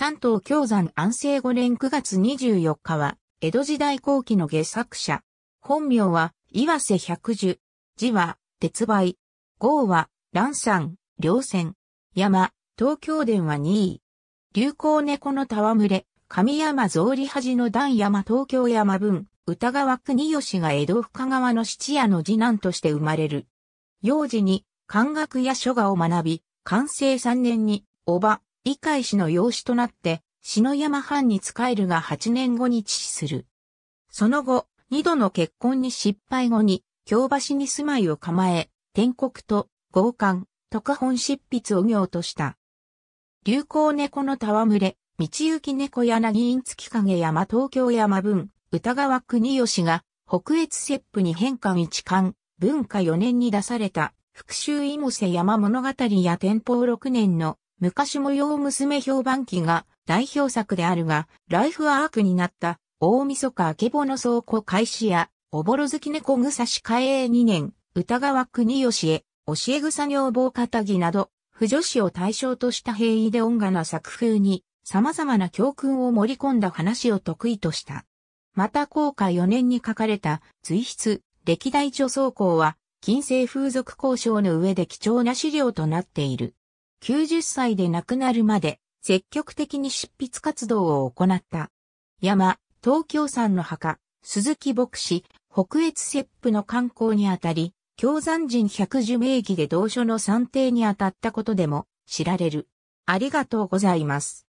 三島京山安政五年9月24日は、江戸時代後期の下作者。本名は、岩瀬百樹。字は、鉄梅。号は、乱山、稜線。山、東京殿は2位。流行猫の戯れ、神山草履恥の段山東京山文、歌川国吉が江戸深川の七夜の次男として生まれる。幼児に、漢学や書画を学び、完政三年に、おば、理解氏の養子となって、篠山藩に仕えるが8年後に致死する。その後、二度の結婚に失敗後に、京橋に住まいを構え、天国と合官、特本執筆を業とした。流行猫の戯れ、道行猫柳院月影山東京山文、歌川国吉が、北越切符に変換一巻、文化4年に出された、復讐芋瀬山物語や天保6年の昔模様娘評判記が代表作であるが、ライフアークになった大晦日明けぼの倉庫開始や、おぼろ月猫草司開え2年、歌川国吉へ、教え草女房片木など、不女子を対象とした平易で恩賀な作風に、様々な教訓を盛り込んだ話を得意とした。また後下4年に書かれた、随筆、歴代著装校は、近世風俗交渉の上で貴重な資料となっている。90歳で亡くなるまで積極的に執筆活動を行った。山、東京山の墓、鈴木牧師、北越切符の観光にあたり、京山人百寿名義で同書の算定にあたったことでも知られる。ありがとうございます。